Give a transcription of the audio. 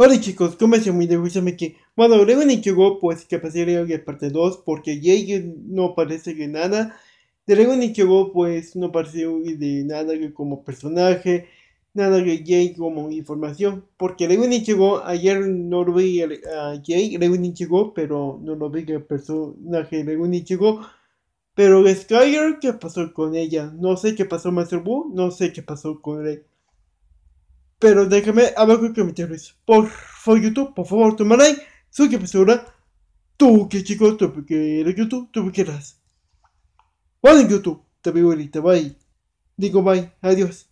Hola chicos, ¿cómo están? Muy que bueno, luego en Ichigo, pues que pasaría hoy parte 2 porque Jake no parece de nada. De luego en pues no parece de nada como personaje, nada que Jake como información. Porque luego en Ichigo, ayer no lo vi a Jake, luego en Ichigo, pero no lo vi el personaje luego en Ichigo. Pero Skyler, ¿qué pasó con ella? No sé qué pasó Master Buu, no sé qué pasó con él. Pero déjame abajo que me Luis Por favor, YouTube, por favor, toma like. Soy que persona. Tú que chico, tú que eres YouTube, tú que quieras. Vale, YouTube. Te veo ahorita. Bye. Digo bye. Adiós.